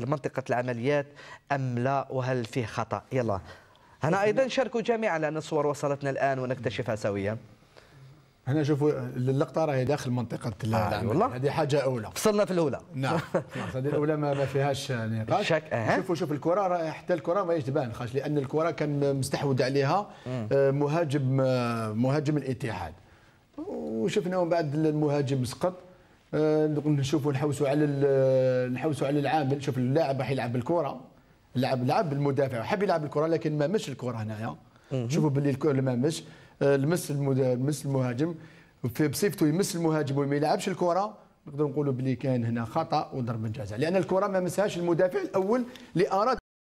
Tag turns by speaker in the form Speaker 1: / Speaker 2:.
Speaker 1: داخل منطقة العمليات أم لا وهل فيه خطأ يلا هنا أيضا شاركوا جميعا لأن الصور وصلتنا الآن ونكتشفها سويا هنا شوفوا اللقطه راهي
Speaker 2: داخل منطقه آه هذه حاجه اولى وصلنا في الاولى نعم هذه الاولى ما فيهاش نقاش شك أه. شوفوا شوف الكره حتى الكره ما تبان خاش لان الكره كان مستحوذ عليها آه، مهاجم آه، مهاجم الاتحاد وشفنا من بعد المهاجم سقط آه، نشوفوا نحوسوا على آه، نحوسوا على العامل شوف اللاعب راح يلعب بالكره لعب لعب المدافع وحب يلعب الكره لكن ما مش الكره هنايا شوفوا باللي الكره ما مش آه، المس المس المهاجم في بصفته يمس
Speaker 3: المهاجم وما يلعبش الكره نقدر نقولوا بلي كان هنا خطا وضرب جزاء
Speaker 4: لان الكره ما مسهاش المدافع الاول اللي اراد